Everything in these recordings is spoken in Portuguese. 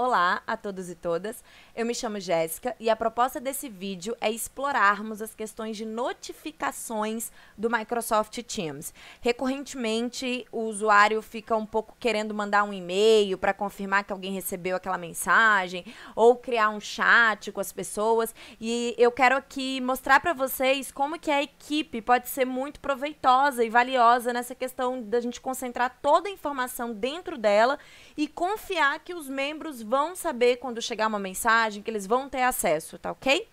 Olá a todos e todas. Eu me chamo Jéssica e a proposta desse vídeo é explorarmos as questões de notificações do Microsoft Teams. Recorrentemente, o usuário fica um pouco querendo mandar um e-mail para confirmar que alguém recebeu aquela mensagem ou criar um chat com as pessoas, e eu quero aqui mostrar para vocês como que a equipe pode ser muito proveitosa e valiosa nessa questão da gente concentrar toda a informação dentro dela e confiar que os membros vão saber quando chegar uma mensagem, que eles vão ter acesso, tá ok?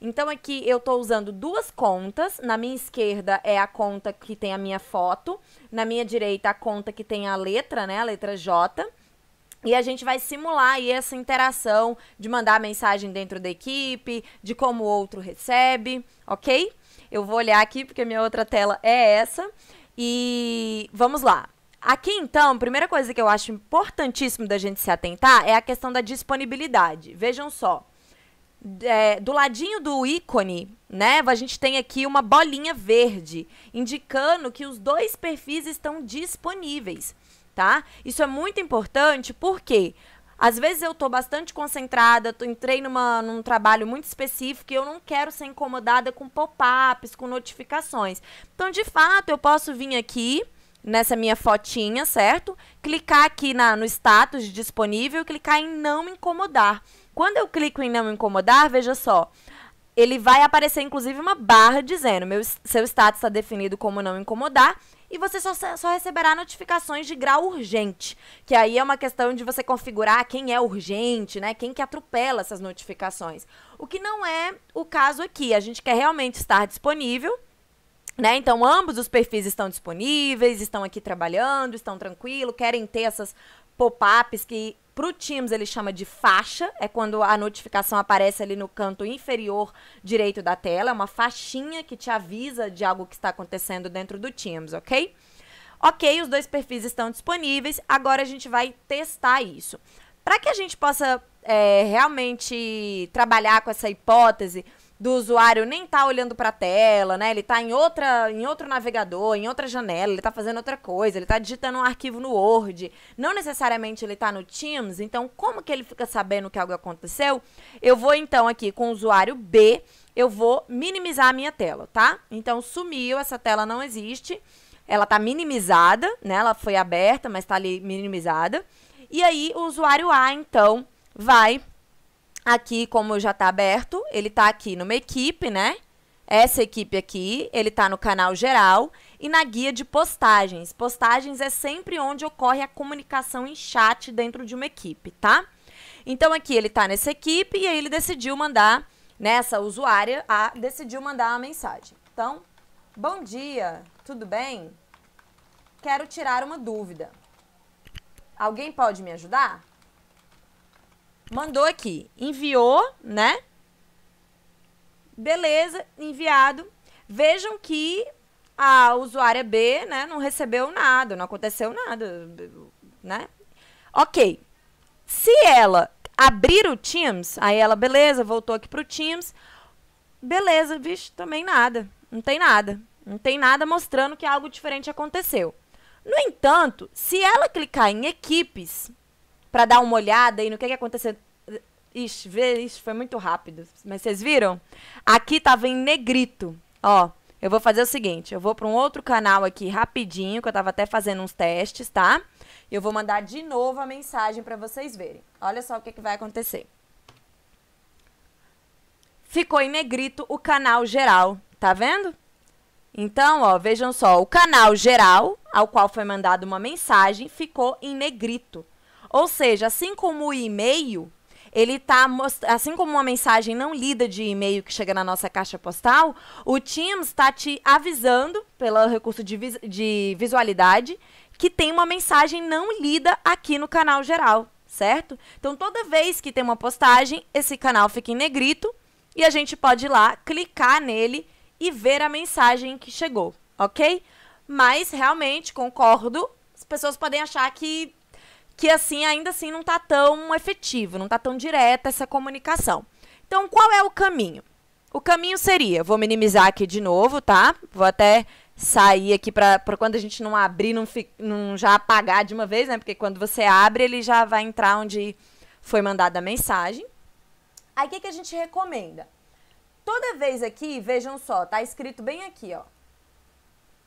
Então aqui eu estou usando duas contas. Na minha esquerda é a conta que tem a minha foto, na minha direita a conta que tem a letra, né, a letra J. E a gente vai simular aí essa interação de mandar mensagem dentro da equipe, de como o outro recebe, ok? Eu vou olhar aqui porque a minha outra tela é essa. E vamos lá. Aqui, então, a primeira coisa que eu acho importantíssimo da gente se atentar é a questão da disponibilidade. Vejam só. É, do ladinho do ícone, né, a gente tem aqui uma bolinha verde, indicando que os dois perfis estão disponíveis, tá? Isso é muito importante porque às vezes eu estou bastante concentrada, tô, entrei numa, num trabalho muito específico e eu não quero ser incomodada com pop-ups, com notificações. Então, de fato, eu posso vir aqui nessa minha fotinha, certo? Clicar aqui na, no status disponível, clicar em não incomodar. Quando eu clico em não incomodar, veja só, ele vai aparecer inclusive uma barra dizendo meu, seu status está definido como não incomodar e você só, só receberá notificações de grau urgente, que aí é uma questão de você configurar quem é urgente, né? Quem que atropela essas notificações. O que não é o caso aqui, a gente quer realmente estar disponível né? Então, ambos os perfis estão disponíveis, estão aqui trabalhando, estão tranquilo, querem ter essas pop-ups que para o Teams ele chama de faixa, é quando a notificação aparece ali no canto inferior direito da tela, é uma faixinha que te avisa de algo que está acontecendo dentro do Teams, ok? Ok, os dois perfis estão disponíveis, agora a gente vai testar isso. Para que a gente possa é, realmente trabalhar com essa hipótese, do usuário nem tá olhando para a tela, né? Ele tá em outra, em outro navegador, em outra janela, ele tá fazendo outra coisa, ele tá digitando um arquivo no Word. Não necessariamente ele tá no Teams, então como que ele fica sabendo que algo aconteceu? Eu vou então aqui com o usuário B, eu vou minimizar a minha tela, tá? Então sumiu, essa tela não existe. Ela tá minimizada, né? Ela foi aberta, mas tá ali minimizada. E aí o usuário A então vai Aqui, como já está aberto, ele está aqui numa equipe, né? Essa equipe aqui, ele está no canal geral e na guia de postagens. Postagens é sempre onde ocorre a comunicação em chat dentro de uma equipe, tá? Então aqui ele está nessa equipe e aí ele decidiu mandar, nessa usuária, a, decidiu mandar uma mensagem. Então, bom dia, tudo bem? Quero tirar uma dúvida. Alguém pode me ajudar? mandou aqui, enviou, né? Beleza, enviado. Vejam que a usuária B, né, não recebeu nada, não aconteceu nada, né? OK. Se ela abrir o Teams, aí ela, beleza, voltou aqui pro Teams. Beleza, vixe, também nada. Não tem nada. Não tem nada mostrando que algo diferente aconteceu. No entanto, se ela clicar em equipes, para dar uma olhada e no que, que aconteceu. Ixi, vê, ixi, foi muito rápido. Mas vocês viram? Aqui tava em negrito. Ó, eu vou fazer o seguinte, eu vou para um outro canal aqui rapidinho, que eu tava até fazendo uns testes, tá? E eu vou mandar de novo a mensagem para vocês verem. Olha só o que, que vai acontecer. Ficou em negrito o canal geral, tá vendo? Então, ó, vejam só, o canal geral, ao qual foi mandada uma mensagem, ficou em negrito. Ou seja, assim como o e-mail, ele tá assim como uma mensagem não lida de e-mail que chega na nossa caixa postal, o Teams está te avisando pelo recurso de, vis de visualidade que tem uma mensagem não lida aqui no canal geral, certo? Então toda vez que tem uma postagem, esse canal fica em negrito e a gente pode ir lá clicar nele e ver a mensagem que chegou, ok? Mas realmente concordo, as pessoas podem achar que que assim ainda assim não está tão efetivo, não está tão direta essa comunicação. Então, qual é o caminho? O caminho seria, vou minimizar aqui de novo, tá? Vou até sair aqui para quando a gente não abrir, não, fi, não já apagar de uma vez, né? Porque quando você abre, ele já vai entrar onde foi mandada a mensagem. Aí, o que, que a gente recomenda? Toda vez aqui, vejam só, tá escrito bem aqui, ó.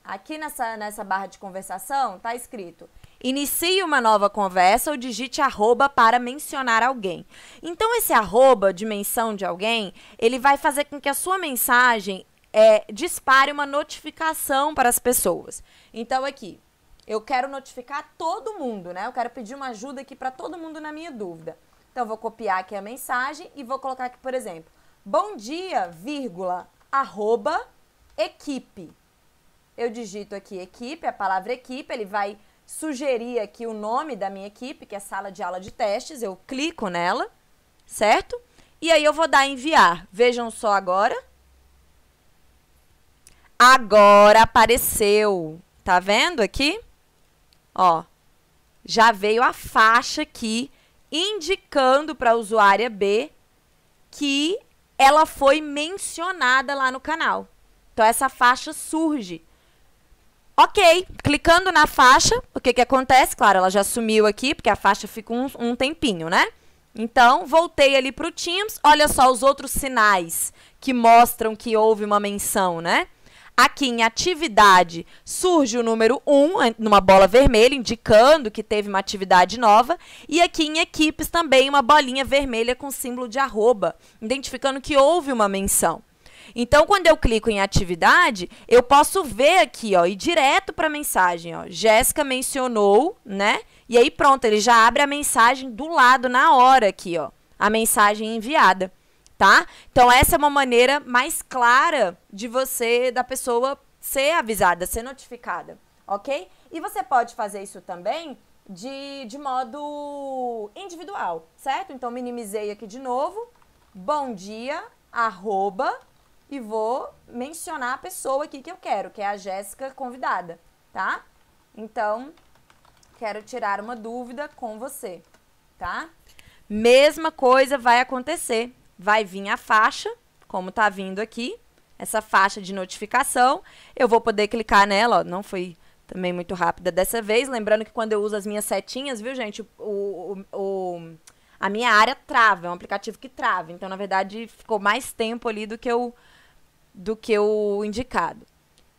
Aqui nessa, nessa barra de conversação, tá escrito Inicie uma nova conversa ou digite arroba para mencionar alguém. Então, esse arroba de menção de alguém, ele vai fazer com que a sua mensagem é, dispare uma notificação para as pessoas. Então, aqui, eu quero notificar todo mundo, né? Eu quero pedir uma ajuda aqui para todo mundo na minha dúvida. Então, eu vou copiar aqui a mensagem e vou colocar aqui, por exemplo, bom dia, vírgula, arroba, equipe. Eu digito aqui equipe, a palavra equipe, ele vai sugerir aqui o nome da minha equipe, que é sala de aula de testes. Eu clico nela, certo? E aí eu vou dar enviar. Vejam só agora. Agora apareceu. Tá vendo aqui? Ó, já veio a faixa aqui indicando para a usuária B que ela foi mencionada lá no canal. Então essa faixa surge Ok, clicando na faixa, o que, que acontece? Claro, ela já sumiu aqui, porque a faixa fica um, um tempinho, né? Então, voltei ali para o Teams, olha só os outros sinais que mostram que houve uma menção, né? Aqui em atividade surge o número 1, numa bola vermelha, indicando que teve uma atividade nova. E aqui em equipes também uma bolinha vermelha com símbolo de arroba, identificando que houve uma menção. Então, quando eu clico em atividade, eu posso ver aqui, ó, e direto para a mensagem, ó. Jéssica mencionou, né? E aí pronto, ele já abre a mensagem do lado na hora aqui, ó, a mensagem enviada, tá? Então, essa é uma maneira mais clara de você da pessoa ser avisada, ser notificada, OK? E você pode fazer isso também de, de modo individual, certo? Então, minimizei aqui de novo. Bom dia, arroba, e vou mencionar a pessoa aqui que eu quero, que é a Jéssica convidada, tá? Então, quero tirar uma dúvida com você, tá? Mesma coisa vai acontecer. Vai vir a faixa, como tá vindo aqui, essa faixa de notificação. Eu vou poder clicar nela, ó, não foi também muito rápida dessa vez. Lembrando que quando eu uso as minhas setinhas, viu, gente, o, o, o a minha área trava, é um aplicativo que trava. Então, na verdade, ficou mais tempo ali do que eu do que o indicado.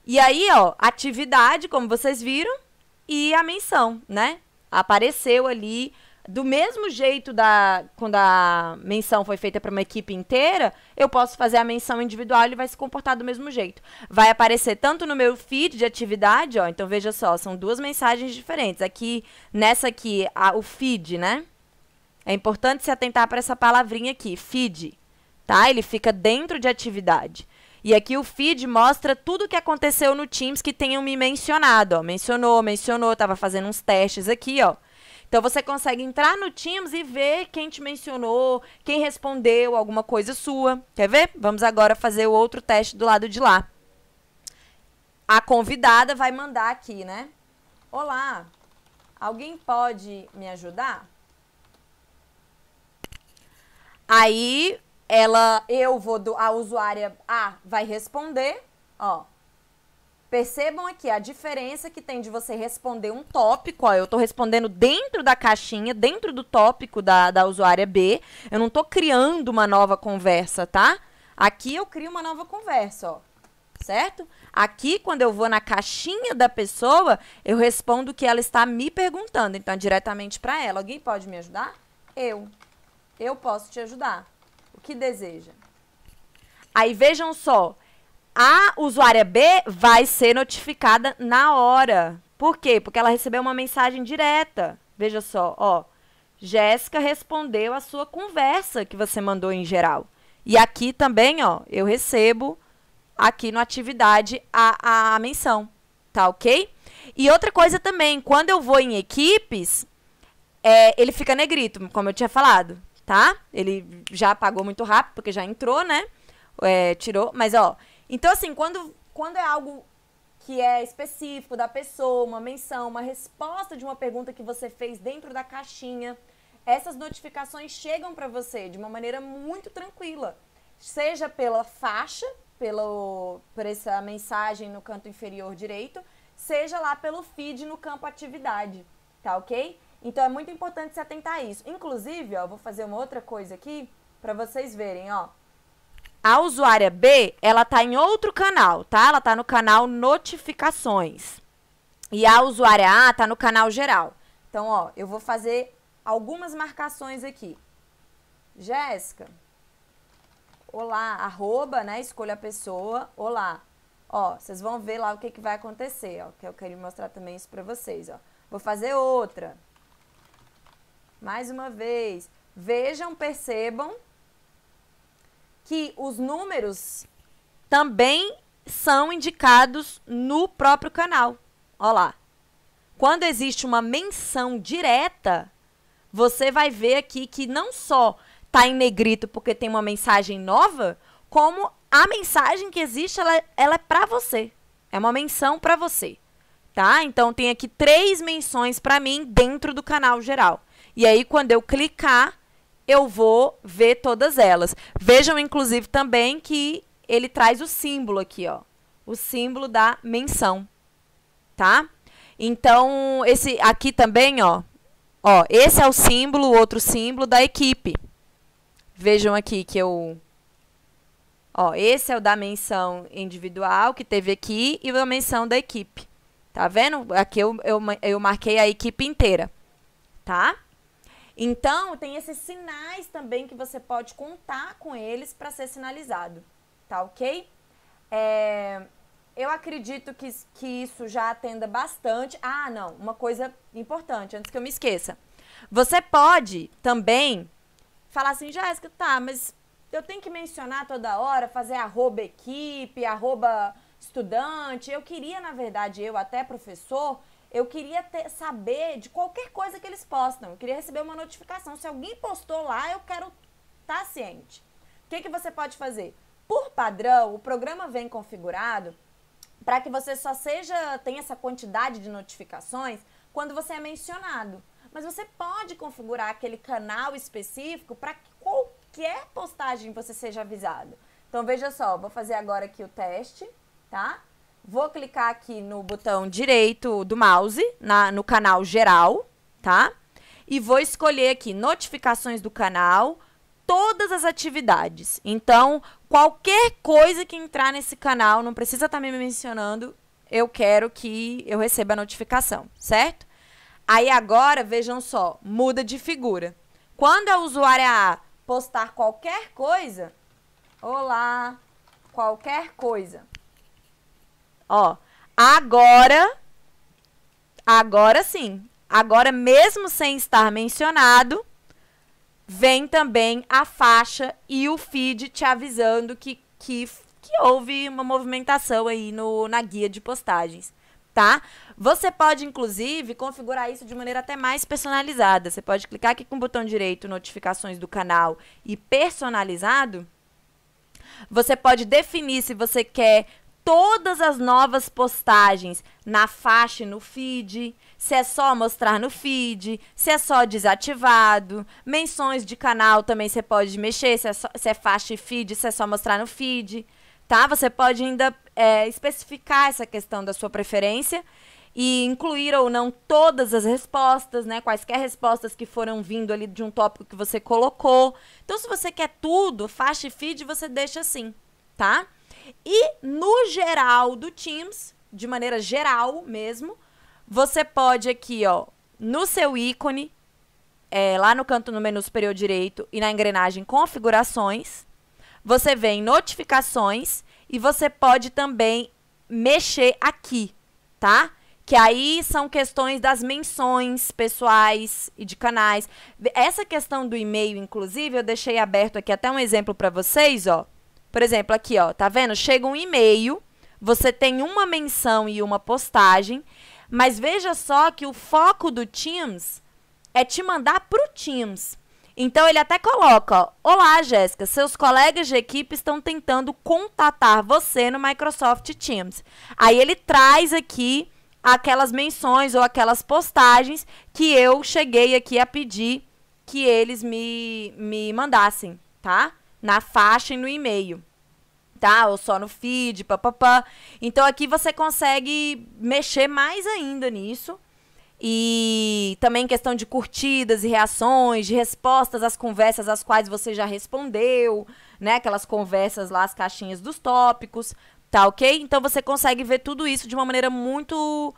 E aí, ó, atividade, como vocês viram, e a menção, né? Apareceu ali do mesmo jeito da quando a menção foi feita para uma equipe inteira, eu posso fazer a menção individual e vai se comportar do mesmo jeito. Vai aparecer tanto no meu feed de atividade, ó, então veja só, são duas mensagens diferentes. Aqui nessa aqui, a, o feed, né? É importante se atentar para essa palavrinha aqui, feed, tá? Ele fica dentro de atividade. E aqui o feed mostra tudo o que aconteceu no Teams que tenham me mencionado. Ó. Mencionou, mencionou, estava fazendo uns testes aqui, ó. Então você consegue entrar no Teams e ver quem te mencionou, quem respondeu alguma coisa sua. Quer ver? Vamos agora fazer o outro teste do lado de lá. A convidada vai mandar aqui, né? Olá, alguém pode me ajudar? Aí ela, eu vou do, a usuária A vai responder, ó. Percebam aqui a diferença que tem de você responder um tópico, ó, eu estou respondendo dentro da caixinha, dentro do tópico da, da usuária B, eu não estou criando uma nova conversa, tá? Aqui eu crio uma nova conversa, ó, certo? Aqui, quando eu vou na caixinha da pessoa, eu respondo o que ela está me perguntando, então é diretamente para ela. Alguém pode me ajudar? Eu. Eu posso te ajudar o que deseja. Aí vejam só, a usuária B vai ser notificada na hora. Por quê? Porque ela recebeu uma mensagem direta. Veja só, ó. Jéssica respondeu a sua conversa que você mandou em geral. E aqui também, ó, eu recebo aqui no atividade a, a, a menção, tá ok? E outra coisa também, quando eu vou em equipes, é, ele fica negrito, como eu tinha falado tá? Ele já pagou muito rápido, porque já entrou, né? É, tirou. Mas, ó. Então, assim, quando, quando é algo que é específico da pessoa, uma menção, uma resposta de uma pergunta que você fez dentro da caixinha, essas notificações chegam para você de uma maneira muito tranquila. Seja pela faixa, pelo, por essa mensagem no canto inferior direito, seja lá pelo feed no campo atividade, tá ok? Então é muito importante se atentar a isso. Inclusive, ó, vou fazer uma outra coisa aqui para vocês verem, ó. A usuária B, ela tá em outro canal, tá? Ela tá no canal notificações. E a usuária A tá no canal geral. Então, ó, eu vou fazer algumas marcações aqui. Jéssica, olá, arroba, né? Escolha a pessoa, olá. Ó, vocês vão ver lá o que, que vai acontecer, ó. Que eu queria mostrar também isso pra vocês, ó. Vou fazer outra. Mais uma vez, vejam, percebam que os números também são indicados no próprio canal. Olha lá. Quando existe uma menção direta, você vai ver aqui que não só está em negrito porque tem uma mensagem nova, como a mensagem que existe, ela, ela é para você. É uma menção para você, tá? Então, tem aqui três menções para mim dentro do canal geral. E aí, quando eu clicar, eu vou ver todas elas. Vejam, inclusive, também que ele traz o símbolo aqui, ó. O símbolo da menção, tá? Então, esse aqui também, ó. Ó, esse é o símbolo, o outro símbolo da equipe. Vejam aqui que eu... Ó, esse é o da menção individual que teve aqui e a menção da equipe. Tá vendo? Aqui eu, eu, eu marquei a equipe inteira, tá? Tá? Então, tem esses sinais também que você pode contar com eles para ser sinalizado, tá ok? É, eu acredito que, que isso já atenda bastante. Ah, não, uma coisa importante, antes que eu me esqueça. Você pode também falar assim, Jéssica, tá, mas eu tenho que mencionar toda hora, fazer arroba equipe, arroba estudante. Eu queria, na verdade, eu até professor, eu queria ter, saber de qualquer coisa que eles postam. Eu queria receber uma notificação. Se alguém postou lá, eu quero estar tá ciente. O que, que você pode fazer? Por padrão, o programa vem configurado para que você só seja tenha essa quantidade de notificações quando você é mencionado. Mas você pode configurar aquele canal específico para que qualquer postagem você seja avisado. Então veja só, vou fazer agora aqui o teste, tá? Vou clicar aqui no botão direito do mouse, na, no canal geral, tá? E vou escolher aqui notificações do canal, todas as atividades. Então, qualquer coisa que entrar nesse canal, não precisa estar tá me mencionando, eu quero que eu receba a notificação, certo? Aí agora, vejam só, muda de figura. Quando a usuária A postar qualquer coisa, olá, qualquer coisa, Ó, agora, agora sim, agora mesmo sem estar mencionado, vem também a faixa e o feed te avisando que, que, que houve uma movimentação aí no, na guia de postagens. Tá? Você pode, inclusive, configurar isso de maneira até mais personalizada. Você pode clicar aqui com o botão direito, notificações do canal e personalizado. Você pode definir se você quer todas as novas postagens na faixa e no feed, se é só mostrar no feed, se é só desativado, menções de canal também você pode mexer, se é, só, se é faixa e feed, se é só mostrar no feed, tá? Você pode ainda é, especificar essa questão da sua preferência e incluir ou não todas as respostas, né? Quaisquer respostas que foram vindo ali de um tópico que você colocou. Então, se você quer tudo, faixa e feed, você deixa assim, tá? E no geral do Teams, de maneira geral mesmo, você pode aqui, ó, no seu ícone, é, lá no canto no menu superior direito e na engrenagem configurações, você vem notificações e você pode também mexer aqui, tá? Que aí são questões das menções pessoais e de canais. Essa questão do e-mail, inclusive, eu deixei aberto aqui até um exemplo para vocês, ó. Por exemplo, aqui, ó, tá vendo? Chega um e-mail, você tem uma menção e uma postagem, mas veja só que o foco do Teams é te mandar pro Teams. Então ele até coloca, ó, olá Jéssica, seus colegas de equipe estão tentando contatar você no Microsoft Teams. Aí ele traz aqui aquelas menções ou aquelas postagens que eu cheguei aqui a pedir que eles me, me mandassem, tá? na faixa e no e-mail. Tá? Ou só no feed, papapá. Então aqui você consegue mexer mais ainda nisso. E também questão de curtidas e reações, de respostas às conversas às quais você já respondeu, né? Aquelas conversas lá, as caixinhas dos tópicos, tá ok? Então você consegue ver tudo isso de uma maneira muito,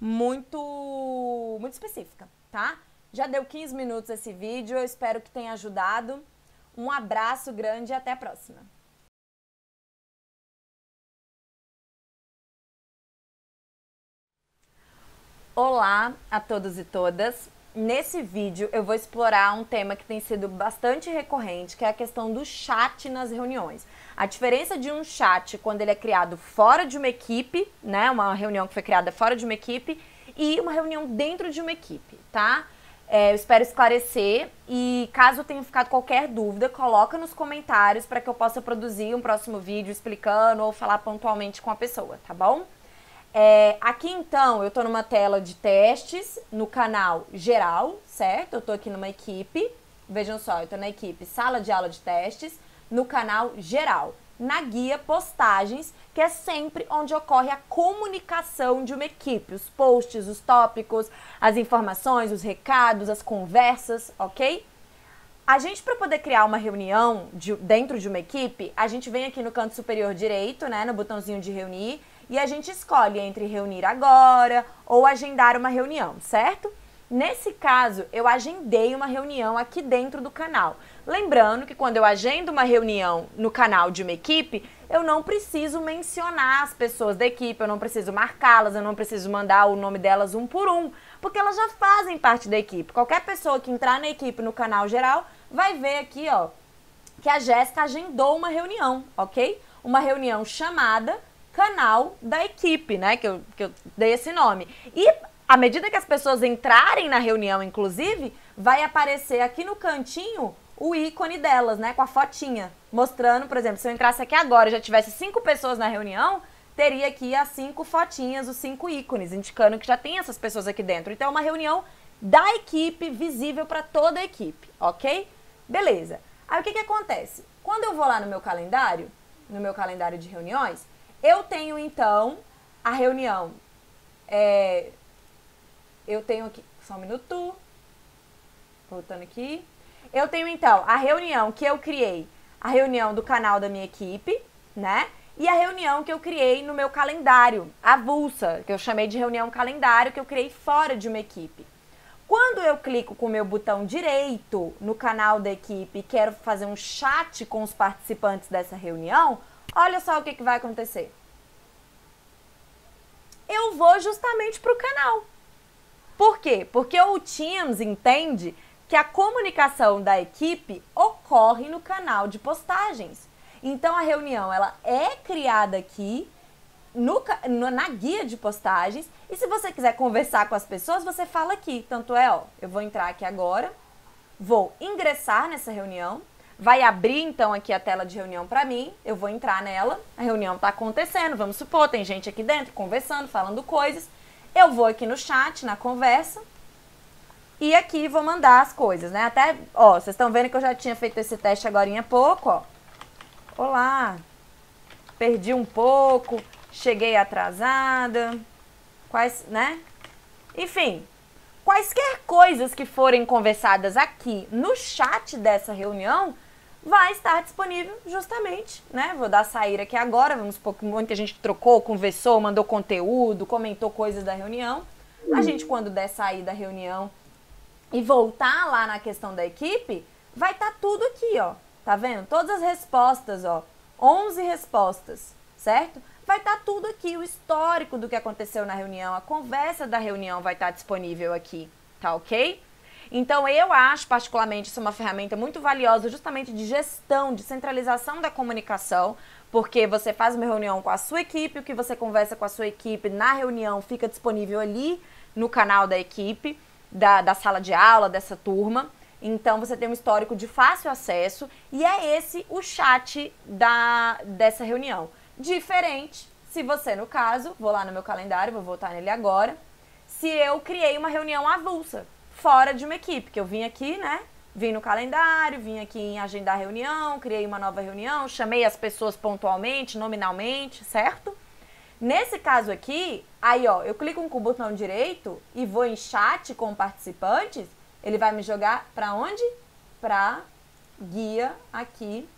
muito, muito específica, tá? Já deu 15 minutos esse vídeo, eu espero que tenha ajudado. Um abraço grande e até a próxima. Olá a todos e todas. Nesse vídeo eu vou explorar um tema que tem sido bastante recorrente, que é a questão do chat nas reuniões. A diferença de um chat quando ele é criado fora de uma equipe, né, uma reunião que foi criada fora de uma equipe e uma reunião dentro de uma equipe, tá? É, eu espero esclarecer e caso tenha ficado qualquer dúvida, coloca nos comentários para que eu possa produzir um próximo vídeo explicando ou falar pontualmente com a pessoa, tá bom? É, aqui então eu estou numa tela de testes no canal geral, certo? Eu estou aqui numa equipe, vejam só, eu estou na equipe sala de aula de testes no canal geral na guia Postagens, que é sempre onde ocorre a comunicação de uma equipe, os posts, os tópicos, as informações, os recados, as conversas, ok? A gente, para poder criar uma reunião de, dentro de uma equipe, a gente vem aqui no canto superior direito, né, no botãozinho de reunir, e a gente escolhe entre reunir agora ou agendar uma reunião, certo? Nesse caso, eu agendei uma reunião aqui dentro do canal. Lembrando que quando eu agendo uma reunião no canal de uma equipe, eu não preciso mencionar as pessoas da equipe, eu não preciso marcá-las, eu não preciso mandar o nome delas um por um, porque elas já fazem parte da equipe. Qualquer pessoa que entrar na equipe no canal geral vai ver aqui, ó, que a Jéssica agendou uma reunião, ok? Uma reunião chamada canal da equipe, né? Que eu, que eu dei esse nome. E à medida que as pessoas entrarem na reunião, inclusive, vai aparecer aqui no cantinho o ícone delas, né? Com a fotinha. Mostrando, por exemplo, se eu entrasse aqui agora e já tivesse cinco pessoas na reunião, teria aqui as cinco fotinhas, os cinco ícones, indicando que já tem essas pessoas aqui dentro. Então é uma reunião da equipe, visível para toda a equipe, ok? Beleza. Aí o que, que acontece? Quando eu vou lá no meu calendário, no meu calendário de reuniões, eu tenho então a reunião. É, eu tenho aqui. Só um minuto. Voltando aqui. Eu tenho então a reunião que eu criei, a reunião do canal da minha equipe, né? E a reunião que eu criei no meu calendário, avulsa, que eu chamei de reunião calendário, que eu criei fora de uma equipe. Quando eu clico com o meu botão direito no canal da equipe e quero fazer um chat com os participantes dessa reunião, olha só o que, que vai acontecer. Eu vou justamente para o canal. Por quê? Porque o Teams entende que a comunicação da equipe ocorre no canal de postagens. Então a reunião ela é criada aqui no, na guia de postagens e se você quiser conversar com as pessoas você fala aqui. Tanto é, ó, eu vou entrar aqui agora, vou ingressar nessa reunião, vai abrir então aqui a tela de reunião para mim, eu vou entrar nela, a reunião está acontecendo, vamos supor tem gente aqui dentro conversando, falando coisas, eu vou aqui no chat na conversa e aqui vou mandar as coisas, né? Até, ó, vocês estão vendo que eu já tinha feito esse teste agora há pouco, ó. Olá, perdi um pouco, cheguei atrasada, quais, né? Enfim, quaisquer coisas que forem conversadas aqui no chat dessa reunião vai estar disponível justamente, né? Vou dar sair aqui agora, vamos supor que muita gente trocou, conversou, mandou conteúdo, comentou coisas da reunião. A gente, quando der sair da reunião, e voltar lá na questão da equipe, vai estar tá tudo aqui, ó. Tá vendo? Todas as respostas, ó. 11 respostas, certo? Vai estar tá tudo aqui, o histórico do que aconteceu na reunião, a conversa da reunião vai estar tá disponível aqui, tá ok? Então, eu acho, particularmente, isso é uma ferramenta muito valiosa, justamente de gestão, de centralização da comunicação, porque você faz uma reunião com a sua equipe, o que você conversa com a sua equipe na reunião fica disponível ali no canal da equipe da, da sala de aula, dessa turma. Então você tem um histórico de fácil acesso e é esse o chat da, dessa reunião. Diferente se você, no caso, vou lá no meu calendário, vou voltar nele agora, se eu criei uma reunião avulsa, fora de uma equipe, que eu vim aqui, né? Vim no calendário, vim aqui em agendar reunião, criei uma nova reunião, chamei as pessoas pontualmente, nominalmente, certo? Nesse caso aqui, aí ó, eu clico com o botão direito e vou em chat com participantes, ele vai me jogar para onde? Para guia aqui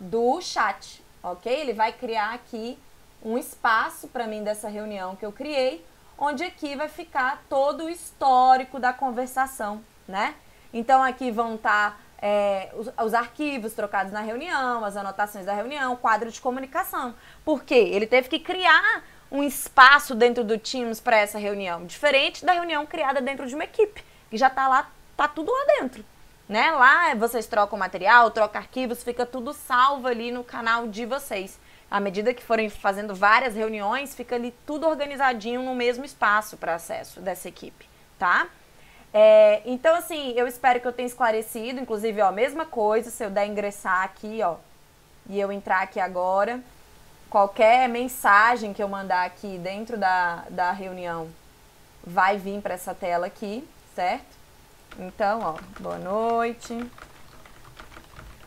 do chat, ok? Ele vai criar aqui um espaço para mim dessa reunião que eu criei, onde aqui vai ficar todo o histórico da conversação, né? Então aqui vão estar tá é, os, os, arquivos trocados na reunião, as anotações da reunião, quadro de comunicação. Porque ele teve que criar um espaço dentro do Teams para essa reunião, diferente da reunião criada dentro de uma equipe, que já está lá, tá tudo lá dentro. Né? Lá vocês trocam material, trocam arquivos, fica tudo salvo ali no canal de vocês. À medida que forem fazendo várias reuniões, fica ali tudo organizadinho no mesmo espaço para acesso dessa equipe, tá? É, então, assim, eu espero que eu tenha esclarecido. Inclusive, ó, mesma coisa, se eu der ingressar aqui, ó, e eu entrar aqui agora, qualquer mensagem que eu mandar aqui dentro da, da reunião vai vir para essa tela aqui, certo? Então, ó, boa noite.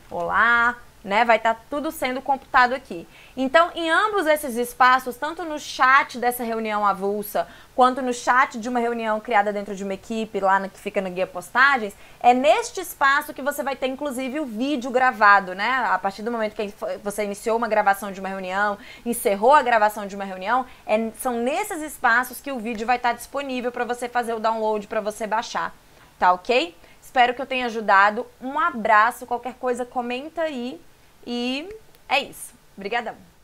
Olá, né? Vai estar tá tudo sendo computado aqui. Então, em ambos esses espaços, tanto no chat dessa reunião avulsa, quanto no chat de uma reunião criada dentro de uma equipe, lá no, que fica no guia postagens, é neste espaço que você vai ter, inclusive, o vídeo gravado, né? A partir do momento que você iniciou uma gravação de uma reunião, encerrou a gravação de uma reunião, é, são nesses espaços que o vídeo vai estar tá disponível para você fazer o download, para você baixar, tá ok? Espero que eu tenha ajudado. Um abraço, qualquer coisa comenta aí e é isso. Obrigadão.